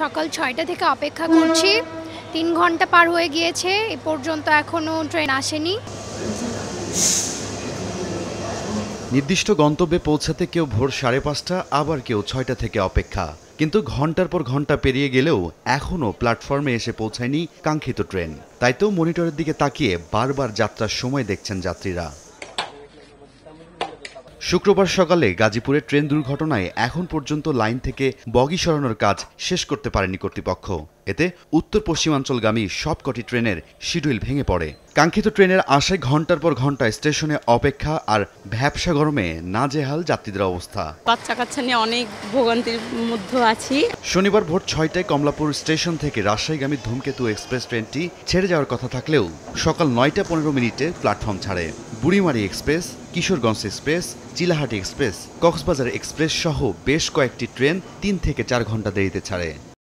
সকাল ছয়টা থেকে অপেক্ষা করছি তিন ঘন্টা পার হয়ে গিয়েছে এ পর্যন্ত এখনও ট্রেন আসেনি নির্দিষ্ট গন্তব্যে পৌঁছাতে কেউ ভোর সাড়ে পাঁচটা আবার কেউ ছয়টা থেকে অপেক্ষা কিন্তু ঘন্টার পর ঘন্টা পেরিয়ে গেলেও এখনও প্ল্যাটফর্মে এসে পৌঁছায়নি কাঙ্ক্ষিত ট্রেন তাই তো মনিটরের দিকে তাকিয়ে বারবার যাত্রার সময় দেখছেন যাত্রীরা শুক্রবার সকালে গাজীপুরের ট্রেন দুর্ঘটনায় এখন পর্যন্ত লাইন থেকে বগি সরানোর কাজ শেষ করতে পারেনি কর্তৃপক্ষ এতে উত্তর পশ্চিমাঞ্চলগামী সবকটি ট্রেনের শিডিউল ভেঙে পড়ে কাঙ্ক্ষিত ট্রেনের আসে ঘন্টার পর ঘন্টা স্টেশনে অপেক্ষা আর ভ্যাবসা গরমে নাজেহাল যাত্রীদের অবস্থা কাচ্চা নিয়ে অনেক ভোগান্তির মধ্যে আছি শনিবার ভোর ছয়টায় কমলাপুর স্টেশন থেকে রাজশাহীগামী ধূমকেতু এক্সপ্রেস ট্রেনটি ছেড়ে যাওয়ার কথা থাকলেও সকাল নয়টা পনেরো মিনিটে প্ল্যাটফর্ম ছাড়ে বুড়িমারি express Kishoreganj express Chilahati express Cox's Bazar express সহ বেশ কয়েকটি ট্রেন তিন থেকে চার ঘন্টা দেরিতে ছাড়ে